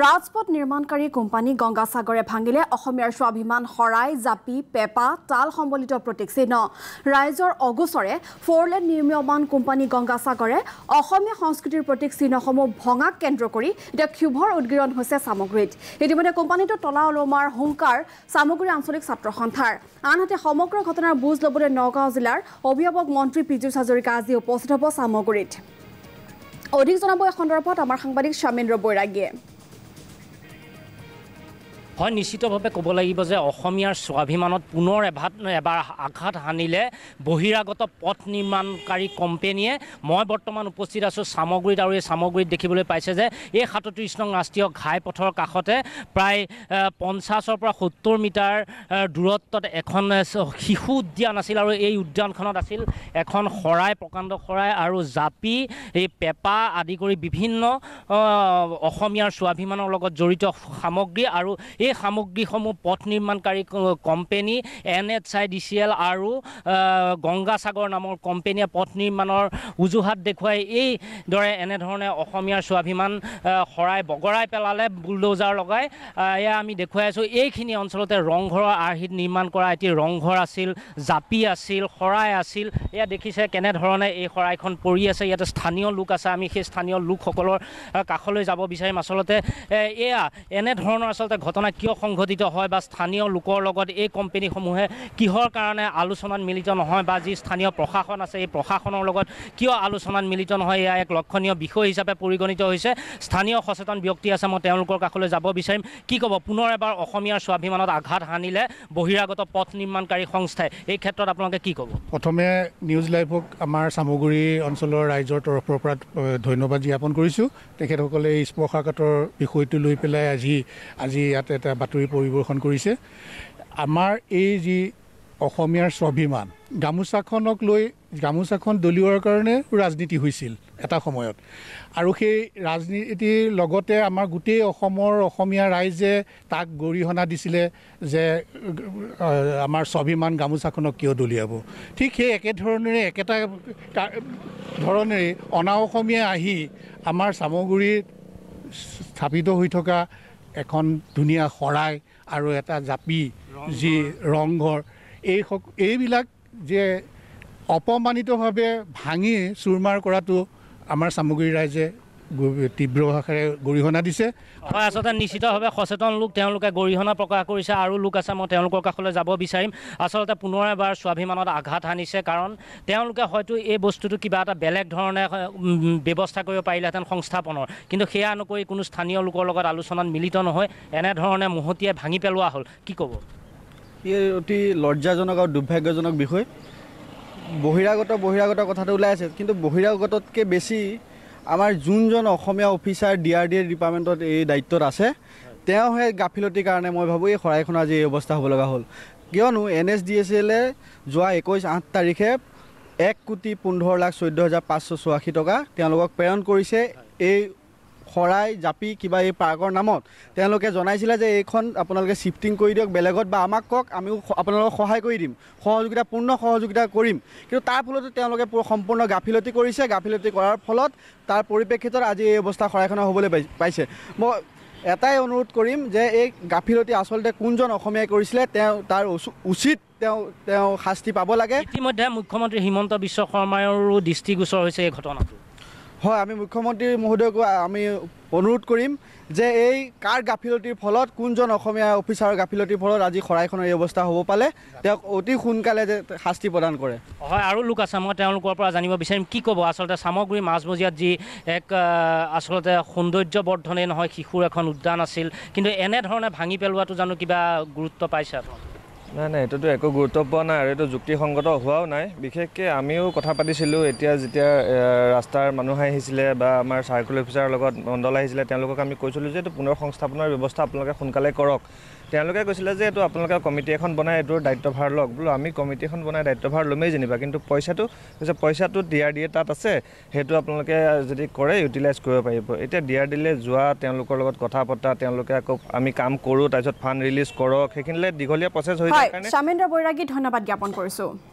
ৰাজপথ নিৰ্মাণকাৰী কোম্পানী গংগাসাগৰে ভাঙিলে অসমীয়াৰ স্বাভিমান শৰাই জাপি পেপা তাল সম্বলিত প্ৰতীকচিহ্ন ৰাইজৰ অগোচৰে ফৰলেন নিৰ্মীয়মান কোম্পানী গংগাসাগৰে অসমীয়া সংস্কৃতিৰ প্ৰতীকচিহ্নসমূহ ভঙাক কেন্দ্ৰ কৰি এতিয়া ক্ষোভৰ উদগীৰণ হৈছে সামগ্ৰীত ইতিমধ্যে কোম্পানীটো তলা ওলোমাৰ হুংকাৰ চামগুৰি আঞ্চলিক ছাত্ৰ সন্থাৰ আনহাতে সমগ্ৰ ঘটনাৰ বুজ ল'বলৈ নগাঁও জিলাৰ অভিভাৱক মন্ত্ৰী পীযুষ হাজৰিকা আজি উপস্থিত হ'ব চামগুৰিত অধিক জনাব এই সন্দৰ্ভত আমাৰ সাংবাদিক শ্যামেন্দ্ৰ বৈৰাগীয়ে হয় নিশ্চিতভাৱে ক'ব লাগিব যে অসমীয়াৰ স্বাভিমানত পুনৰ এভাত এবাৰ আঘাত সানিলে বহিৰাগত পথ নিৰ্মাণকাৰী কোম্পেনীয়ে মই বৰ্তমান উপস্থিত আছোঁ চামগুৰিত আৰু এই চামগুৰিত দেখিবলৈ পাইছে যে এই সাতত্ৰিছ নং ৰাষ্ট্ৰীয় ঘাইপথৰ কাষতে প্ৰায় পঞ্চাছৰ পৰা সত্তৰ মিটাৰ দূৰত্বত এখন শিশু উদ্যান আছিল আৰু এই উদ্যানখনত আছিল এখন শৰাই প্ৰকাণ্ড শৰাই আৰু জাপি এই পেঁপা আদি কৰি বিভিন্ন অসমীয়াৰ স্বাভিমানৰ লগত জড়িত সামগ্ৰী আৰু এই এই সামগ্ৰীসমূহ পথ নিৰ্মাণকাৰী company N H I D C L আৰু গংগাসাগৰ নামৰ কোম্পেনীয়ে পথ নিৰ্মাণৰ অজুহাত দেখুৱাই এইদৰে এনেধৰণে অসমীয়াৰ স্বাভিমান শৰাই বগৰাই পেলালে বুলডোজাৰ লগাই এয়া আমি দেখুৱাই আছোঁ এইখিনি অঞ্চলতে ৰংঘৰৰ আৰ্হিত নিৰ্মাণ কৰা এটি ৰংঘৰ আছিল জাপি আছিল শৰাই আছিল এয়া দেখিছে কেনেধৰণে এই শৰাইখন পৰি আছে ইয়াতে স্থানীয় লোক আছে আমি সেই স্থানীয় লোকসকলৰ কাষলৈ যাব বিচাৰিম আচলতে এয়া এনেধৰণৰ আচলতে ঘটনা ঘটনা কিয় সংঘটিত হয় বা স্থানীয় লোকৰ লগত এই কোম্পানীসমূহে কিহৰ কাৰণে আলোচনাত মিলিত নহয় বা যি স্থানীয় প্ৰশাসন আছে এই প্ৰশাসনৰ লগত কিয় আলোচনাত মিলিত নহয় এয়া এক লক্ষণীয় বিষয় হিচাপে পৰিগণিত হৈছে স্থানীয় সচেতন ব্যক্তি আছে মই তেওঁলোকৰ কাষলৈ যাব বিচাৰিম কি ক'ব পুনৰ এবাৰ অসমীয়াৰ স্বাভিমানত আঘাত সানিলে বহিৰাগত পথ নিৰ্মাণকাৰী সংস্থাই এই ক্ষেত্ৰত আপোনালোকে কি ক'ব প্ৰথমে নিউজ লাইভক আমাৰ চামগুৰি অঞ্চলৰ ৰাইজৰ তৰফৰ পৰা ধন্যবাদ জ্ঞাপন কৰিছোঁ তেখেতসকলে এই স্পৰ্শাকাতৰ বিষয়টো লৈ পেলাই আজি আজি ইয়াতে এটা বাতৰি পৰিৱেশন কৰিছে আমাৰ এই যি অসমীয়াৰ স্বাভিমান গামোচাখনক লৈ গামোচাখন দলিওৱাৰ কাৰণে ৰাজনীতি হৈছিল এটা সময়ত আৰু সেই ৰাজনীতিৰ লগতে আমাৰ গোটেই অসমৰ অসমীয়া ৰাইজে তাক গৰিহণা দিছিলে যে আমাৰ স্বাভিমান গামোচাখনক কিয় দলিয়াব ঠিক সেই একেধৰণেৰে একেটা ধৰণেৰে অনা অসমীয়া আহি আমাৰ চামগুৰিত স্থাপিত হৈ থকা এখন ধুনীয়া শৰাই আৰু এটা জাপি যি ৰংঘৰ এই এইবিলাক যে অপমানিতভাৱে ভাঙি চুৰমাৰ কৰাটো আমাৰ চামগুৰি ৰাইজে তীব্ৰ ভাষাৰে গৰিহণা দিছে হয় আচলতে নিশ্চিতভাৱে সচেতন লোক তেওঁলোকে গৰিহণা প্ৰকাশ কৰিছে আৰু লোক আছে মই তেওঁলোকৰ কাষলৈ যাব বিচাৰিম আচলতে পুনৰ এবাৰ স্বাভিমানত আঘাত সানিছে কাৰণ তেওঁলোকে হয়তো এই বস্তুটো কিবা এটা বেলেগ ধৰণে ব্যৱস্থা কৰিব পাৰিলেহেঁতেন সংস্থাপনৰ কিন্তু সেয়া নকৰি কোনো স্থানীয় লোকৰ লগত আলোচনাত মিলিত নহয় এনেধৰণে মহতিয়াই ভাঙি পেলোৱা হ'ল কি ক'ব ই অতি লজ্জাজনক আৰু দুৰ্ভাগ্যজনক বিষয় বহিৰাগত বহিৰাগত কথাটো ওলাই আছে কিন্তু বহিৰাগততকৈ বেছি আমাৰ যোনজন Asomiya officer D R D A ডিপাৰ্টমেণ্টত এই দায়িত্বত আছে তেওঁহে গাফিলতিৰ কাৰণে মই ভাবোঁ এই শৰাইখন আজি এই অৱস্থা হ'ব লগা হ'ল কিয়নো এন এছ ডি এছ এলে যোৱা একৈছ আঠ তাৰিখে এক কোটি পোন্ধৰ লাখ চৈধ্য হাজাৰ পাঁচশ চৌৰাশী টকা তেওঁলোকক প্ৰেৰণ কৰিছে এই শৰাই জাপি কিবা এই পাৰ্কৰ নামত তেওঁলোকে জনাইছিলে যে এইখন আপোনালোকে শ্বিফটিং কৰি দিয়ক বেলেগত বা আমাক কওক আমিও আপোনালোকক সহায় কৰি দিম সহযোগিতা পূৰ্ণ সহযোগিতা কৰিম কিন্তু তাৰ ফলতো তেওঁলোকে সম্পূৰ্ণ গাফিলতি কৰিছে গাফিলতি কৰাৰ ফলত তাৰ পৰিপ্ৰেক্ষিতত আজি এই অৱস্থা শৰাইখনৰ হ'বলৈ পাইছে মই এটাই অনুৰোধ কৰিম যে এই গাফিলতি আচলতে কোনজন অসমীয়াই কৰিছিলে তেওঁ তাৰ উচিত তেওঁ তেওঁ শাস্তি পাব লাগে ইতিমধ্যে মুখ্যমন্ত্ৰী হিমন্ত বিশ্ব শৰ্মাৰো দৃষ্টিগোচৰ হৈছে এই ঘটনাটো হয় আমি মুখ্যমন্ত্ৰী মহোদয়কো আমি অনুৰোধ কৰিম যে এই কাৰ গাফিলতিৰ ফলত কোনজন অসমীয়া অফিচাৰৰ গাফিলতিৰ ফলত আজি শৰাইখনৰ এই অৱস্থা হ'ব পালে তেওঁক অতি সোনকালে যে শাস্তি প্ৰদান কৰে হয় আৰু লোক আছে মই তেওঁলোকৰ পৰা জানিব বিচাৰিম কি ক'ব আচলতে চামগুৰি মাজমজিয়াত যি এক আচলতে সৌন্দৰ্যবৰ্ধনেই নহয় শিশুৰ এখন উদ্যান আছিল কিন্তু এনেধৰণে ভাঙি পেলোৱাটো জানো কিবা গুৰুত্ব পাইছে আপোনালোকে নাই নাই এইটোতো একো গুৰুত্ব পোৱা নাই আৰু এইটো যুক্তিসংগত হোৱাও নাই বিশেষকৈ আমিও কথা পাতিছিলোঁ এতিয়া যেতিয়া ৰাস্তাৰ মানুহ আহিছিলে বা আমাৰ চাৰ্কুল অফিচাৰৰ লগত মণ্ডল আহিছিলে তেওঁলোকক আমি কৈছিলোঁ যে এইটো পুনৰ সংস্থাপনৰ ব্যৱস্থা আপোনালোকে সোনকালে কৰক তেওঁলোকে কৈছিলে যে এইটো আপোনালোকে কমিটি এখন বনাই এইটোৰ দায়িত্বভাৰ লওক বোলো আমি কমিটি এখন বনাই দায়িত্বভাৰ ল'মেই যেনিবা কিন্তু পইচাটো কৈছে পইচাটো ডি আৰ ডি এ তাত আছে সেইটো আপোনালোকে যদি কৰে ইউটিলাইজ কৰিব পাৰিব এতিয়া ডি আৰ ডিলে যোৱা তেওঁলোকৰ লগত কথা পতা তেওঁলোকে আকৌ আমি কাম কৰোঁ তাৰপিছত ফাণ্ড ৰিলিজ কৰক সেইখিনিলৈ দীঘলীয়া প্ৰচেছ হৈ যায় কাৰণে বৈৰাগী ধন্যবাদ জ্ঞাপন কৰিছোঁ